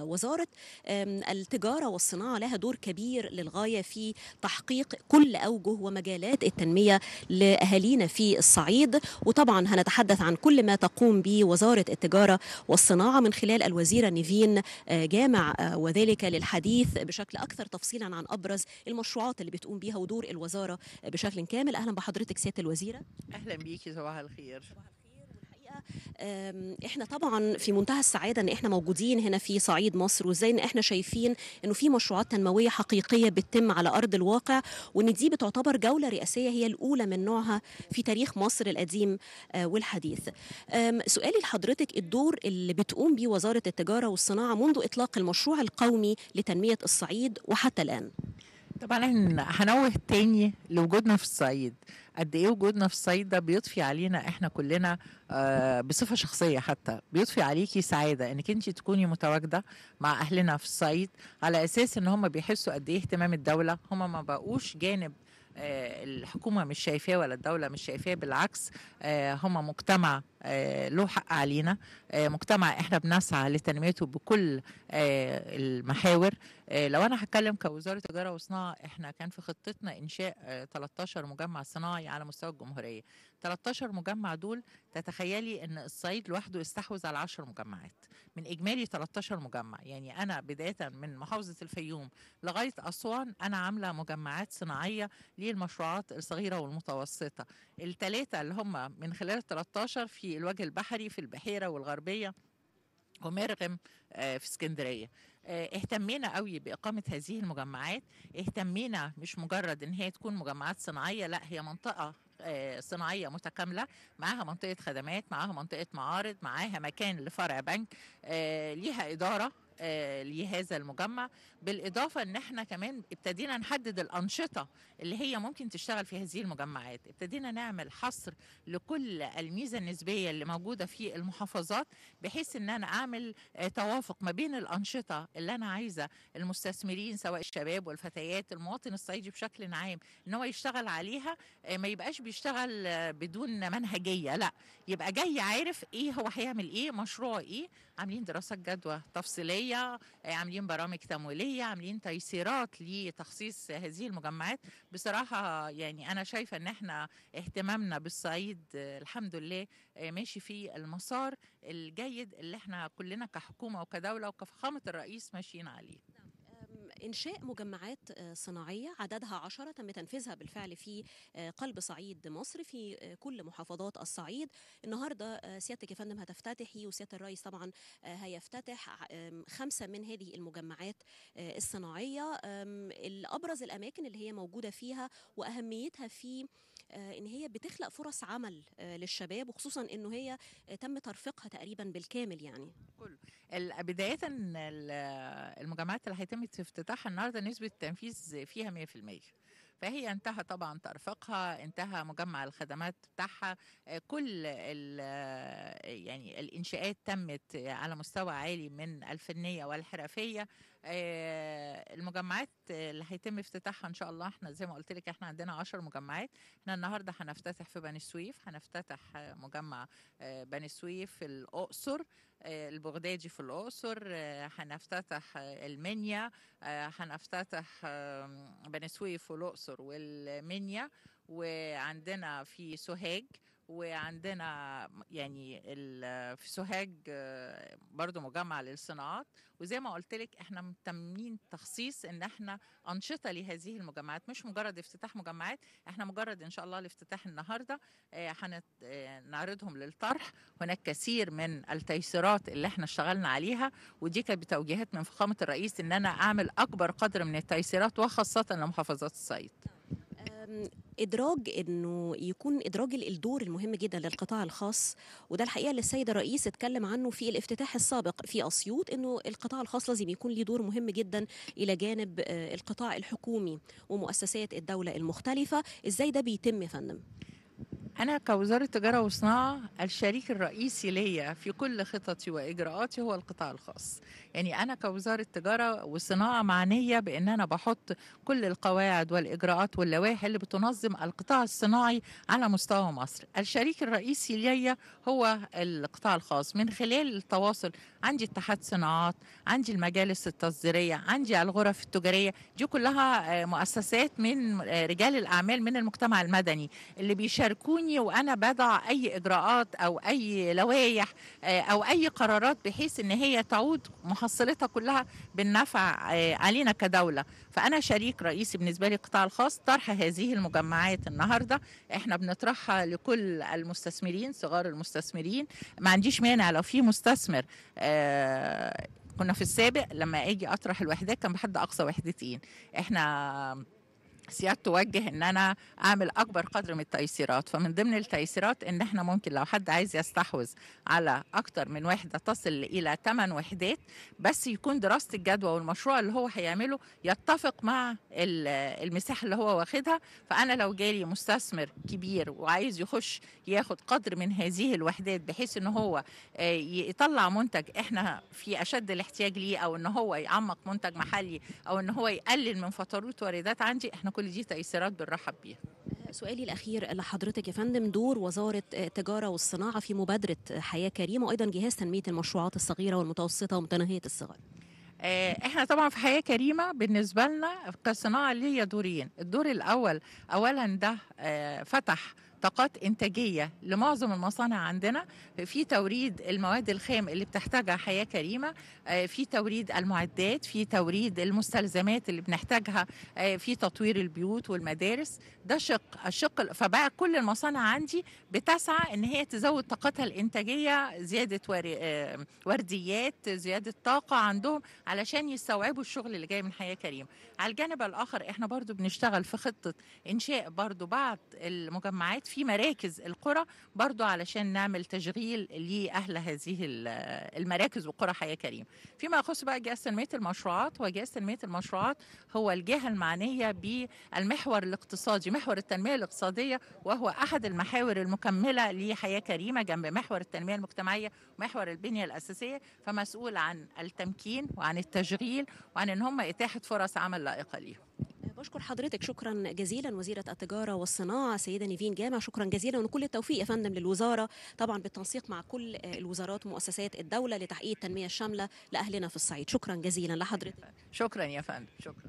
وزارة التجارة والصناعة لها دور كبير للغاية في تحقيق كل أوجه ومجالات التنمية لأهالينا في الصعيد وطبعا هنتحدث عن كل ما تقوم به وزارة التجارة والصناعة من خلال الوزيرة نيفين آه، جامع آه، وذلك للحديث بشكل أكثر تفصيلا عن أبرز المشروعات اللي بتقوم بها ودور الوزارة بشكل كامل أهلا بحضرتك سيادة الوزيرة أهلا بيكي صباح الخير احنا طبعا في منتهى السعاده ان احنا موجودين هنا في صعيد مصر وازاي ان احنا شايفين انه في مشروعات تنمويه حقيقيه بتتم على ارض الواقع وان دي بتعتبر جوله رئاسيه هي الاولى من نوعها في تاريخ مصر القديم آه، والحديث. سؤالي لحضرتك الدور اللي بتقوم به وزاره التجاره والصناعه منذ اطلاق المشروع القومي لتنميه الصعيد وحتى الان. طبعا هنوه تاني لوجودنا في الصعيد قد ايه وجودنا في ده بيضفي علينا احنا كلنا آه، بصفه شخصيه حتى بيضفي عليكي سعاده انك انت تكوني متواجده مع اهلنا في الصعيد على اساس ان هم بيحسوا قد ايه اهتمام الدوله هم ما بقوش جانب آه، الحكومه مش شايفاه ولا الدوله مش شايفاه بالعكس آه، هم مجتمع آه، له حق علينا مجتمع احنا بنسعى لتنميته بكل المحاور لو انا هتكلم كوزاره تجاره وصناعه احنا كان في خطتنا انشاء 13 مجمع صناعي على مستوى الجمهوريه 13 مجمع دول تتخيلي ان الصعيد لوحده يستحوذ على 10 مجمعات من اجمالي 13 مجمع يعني انا بدايه من محافظه الفيوم لغايه اسوان انا عامله مجمعات صناعيه للمشروعات الصغيره والمتوسطه الثلاثه اللي هم من خلال ال 13 في الوجه البحري في البحيره والغربيه ومرغم آه، في اسكندريه آه، اهتمينا قوي بإقامة هذه المجمعات اهتمينا مش مجرد إن هي تكون مجمعات صناعية لا هي منطقة آه، صناعيه متكامله معاها منطقه خدمات معاها منطقه معارض معاها مكان لفرع بنك آه، ليها اداره آه، لهذا المجمع بالإضافة أن احنا كمان ابتدينا نحدد الأنشطة اللي هي ممكن تشتغل في هذه المجمعات ابتدينا نعمل حصر لكل الميزة النسبية اللي موجودة في المحافظات بحيث أن أنا أعمل آه، توافق ما بين الأنشطة اللي أنا عايزة المستثمرين سواء الشباب والفتيات المواطن الصعيدي بشكل عام أن هو يشتغل عليها آه، ما يبقاش بيشتغل بدون منهجية لا يبقى جاي عارف إيه هو هيعمل إيه مشروعه إيه عاملين دراسة جدوى تفصيلية التمويليه آه، عاملين برامج تمويليه عاملين تيسيرات لتخصيص هذه المجمعات بصراحه يعني انا شايفه ان احنا اهتمامنا بالصعيد آه، الحمد لله آه، ماشي في المسار الجيد اللي احنا كلنا كحكومه وكدوله وكفخامه الرئيس ماشيين عليه إنشاء مجمعات آه، صناعية عددها عشرة تم تنفيذها بالفعل في آه، قلب صعيد مصر في آه، كل محافظات الصعيد النهاردة سيادتك يا فندم هتفتتحي وسيادة الرئيس طبعا هيفتتح خمسة من هذه المجمعات الصناعية الأبرز الأماكن اللي هي موجودة فيها وأهميتها في إن هي بتخلق فرص عمل للشباب وخصوصا إنه هي تم ترفيقها تقريبا بالكامل يعني كله بداية المجمعات اللي هيتم افتتاحها النهارده نسبة التنفيذ فيها 100% فهي انتهى طبعا ترفقها انتهى مجمع الخدمات بتاعها كل يعني الانشاءات تمت على مستوى عالي من الفنيه والحرفيه آه، المجمعات اللي هيتم افتتاحها ان شاء الله احنا زي ما قلت لك احنا عندنا 10 مجمعات احنا النهارده هنفتتح في بني سويف هنفتتح مجمع آه، بني سويف في الاقصر آه، البغدادي في الاقصر هنفتتح المنيا هنفتتح بني سويف والاقصر والمنيا وعندنا في سوهاج وعندنا يعني في سوهاج برضو مجمع للصناعات وزي ما قلت لك احنا متمنين تخصيص ان احنا انشطه لهذه المجمعات مش مجرد افتتاح مجمعات احنا مجرد ان شاء الله الافتتاح النهارده هنعرضهم آه، آه، للطرح هناك كثير من التيسيرات اللي احنا اشتغلنا عليها ودي كانت بتوجيهات من فخامه الرئيس ان انا اعمل اكبر قدر من التيسيرات وخاصه لمحافظات الصعيد ادراج انه يكون ادراج الدور المهم جدا للقطاع الخاص وده الحقيقه اللي السيد الرئيس اتكلم عنه في الافتتاح السابق في اسيوط انه القطاع الخاص لازم يكون ليه دور مهم جدا الى جانب آه، القطاع الحكومي ومؤسسات الدوله المختلفه ازاي ده بيتم يا فندم أنا كوزارة تجارة وصناعة الشريك الرئيسي ليا في كل خططي وإجراءاتي هو القطاع الخاص يعني أنا كوزارة تجارة وصناعة معنية بأن أنا بحط كل القواعد والإجراءات واللوائح اللي بتنظم القطاع الصناعي على مستوى مصر الشريك الرئيسي ليا هو القطاع الخاص من خلال التواصل عندي اتحاد صناعات عندي المجالس التصديرية عندي الغرف التجارية دي كلها آه، مؤسسات من آه، رجال الأعمال من المجتمع المدني اللي بيشاركوني تاني وانا بضع اي اجراءات او اي لوائح آه، او اي قرارات بحيث ان هي تعود محصلتها كلها بالنفع آه، علينا كدوله فانا شريك رئيسي بالنسبه لي القطاع الخاص طرح هذه المجمعات النهارده احنا بنطرحها لكل المستثمرين صغار المستثمرين ما عنديش مانع لو في مستثمر آه، كنا في السابق لما اجي اطرح الوحدات كان بحد اقصى وحدتين احنا سيادته وجه ان انا اعمل اكبر قدر من التيسيرات فمن ضمن التيسيرات ان احنا ممكن لو حد عايز يستحوذ على اكتر من وحده تصل الى 8 وحدات بس يكون دراسه الجدوى والمشروع اللي هو هيعمله يتفق مع المساحه اللي هو واخدها فانا لو جالي مستثمر كبير وعايز يخش ياخد قدر من هذه الوحدات بحيث ان هو آه، يطلع منتج احنا في اشد الاحتياج ليه او ان هو يعمق منتج محلي او ان هو يقلل من فترات واردات عندي احنا كل دي تيسيرات بنرحب بيها سؤالي الأخير لحضرتك يا فندم دور وزارة التجارة والصناعة في مبادرة حياة كريمة وأيضا جهاز تنمية المشروعات الصغيرة والمتوسطة ومتناهية الصغر آه، احنا طبعا في حياه كريمه بالنسبه لنا كصناعه ليا دورين الدور الاول اولا ده آه، فتح طاقات انتاجيه لمعظم المصانع عندنا في توريد المواد الخام اللي بتحتاجها حياه كريمه آه، في توريد المعدات في توريد المستلزمات اللي بنحتاجها آه، في تطوير البيوت والمدارس ده شق الشق فبقى كل المصانع عندي بتسعى ان هي تزود طاقتها الانتاجيه زياده آه، ورديات زياده طاقه عندهم علشان يستوعبوا الشغل اللي جاي من حياه كريمه على الجانب الاخر احنا برضو بنشتغل في خطه انشاء برضو بعض المجمعات في مراكز القرى برضو علشان نعمل تشغيل لأهل هذه المراكز وقرى حياة كريم فيما يخص بقى جهاز تنمية المشروعات وجهاز تنمية المشروعات هو الجهة المعنية بالمحور الاقتصادي محور التنمية الاقتصادية وهو أحد المحاور المكملة لحياة كريمة جنب محور التنمية المجتمعية ومحور البنية الأساسية فمسؤول عن التمكين وعن التشغيل وعن أن هم إتاحة فرص عمل لائقة ليهم بشكر حضرتك شكرا جزيلا وزيره التجاره والصناعه سيده نيفين جامع شكرا جزيلا وكل التوفيق يا فندم للوزاره طبعا بالتنسيق مع كل الوزارات ومؤسسات الدوله لتحقيق التنميه الشامله لاهلنا في الصعيد شكرا جزيلا لحضرتك شكرا يا فندم شكرا